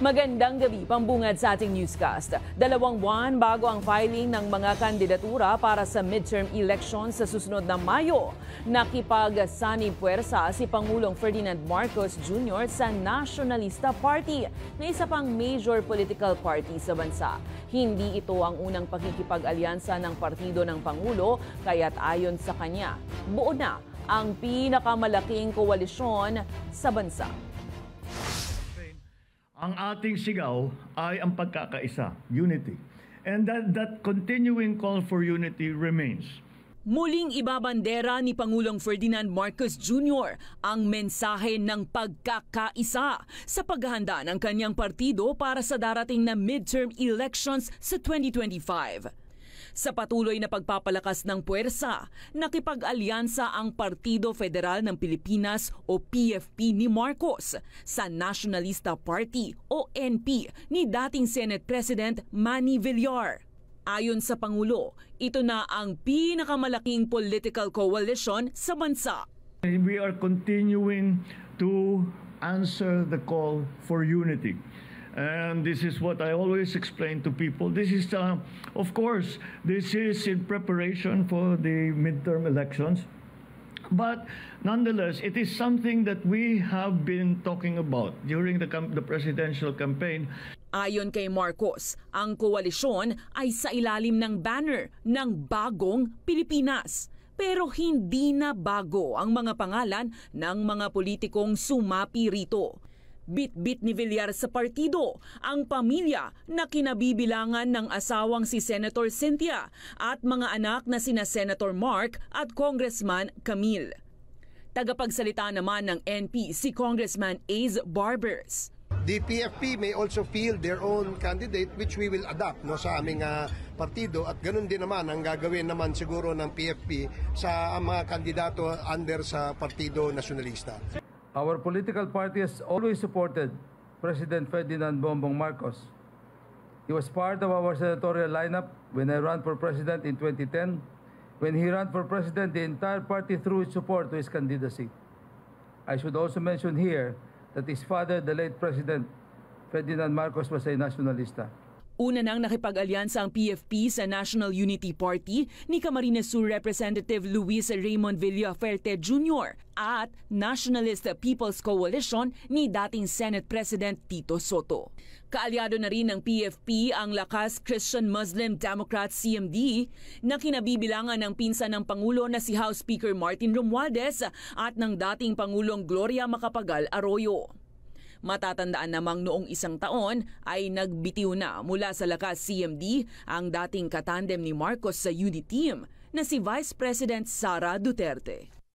Magandang gabi, pambungad sa ating newscast. Dalawang buwan bago ang filing ng mga kandidatura para sa midterm election sa susunod na Mayo, nakipag-sanib puwersa si Pangulong Ferdinand Marcos Jr. sa Nationalista Party na isa pang major political party sa bansa. Hindi ito ang unang pakikipag-alyansa ng partido ng Pangulo, kaya't ayon sa kanya, buo na ang pinakamalaking koalisyon sa bansa. Ang ating sigaw ay ang pagkakaisa, unity. And that, that continuing call for unity remains. Muling ibabandera ni Pangulong Ferdinand Marcos Jr. ang mensahe ng pagkakaisa sa paghahanda ng kanyang partido para sa darating na midterm elections sa 2025. Sa patuloy na pagpapalakas ng puwersa, nakipag-alyansa ang Partido Federal ng Pilipinas o PFP ni Marcos sa Nationalista Party o NP ni dating Senate President Manny Villar. Ayon sa Pangulo, ito na ang pinakamalaking political coalition sa bansa. We are continuing to answer the call for unity. And this is what I always explain to people. This is, uh, of course, this is in preparation for the midterm elections. But nonetheless, it is something that we have been talking about during the, the presidential campaign. Ayon kay Marcos, ang koalisyon ay sa ilalim ng banner ng Bagong Pilipinas. Pero hindi na bago ang mga pangalan ng mga politikong sumapi rito. Bitbit ni Villar sa partido ang pamilya na kinabibilangan ng asawang si Senator Cynthia at mga anak na sina Senator Mark at Congressman Camille. Tagapagsalita naman ng NP si Congressman Ace Barbers. DPFP may also field their own candidate which we will adapt no sa aming uh, partido at ganun din naman ang gagawin naman siguro ng PFP sa ah, mga kandidato under sa Partido Nasyonalista. Our political party has always supported President Ferdinand Bongbong Marcos. He was part of our senatorial lineup when I ran for president in 2010. When he ran for president, the entire party threw its support to his candidacy. I should also mention here that his father, the late President Ferdinand Marcos, was a nationalista. Una nang nakipag-alyansa ang PFP sa National Unity Party ni Camarines Sur Representative Luis Raymond Villaferte Jr. at Nationalist People's Coalition ni dating Senate President Tito Soto. Kaalyado na rin ng PFP ang lakas Christian Muslim Democrat CMD na kinabibilangan ng pinsan ng Pangulo na si House Speaker Martin Romualdez at ng dating Pangulong Gloria Macapagal Arroyo. Matatandaan namang noong isang taon ay nagbitiw na mula sa lakas CMD ang dating katandem ni Marcos sa unit team na si Vice President Sara Duterte.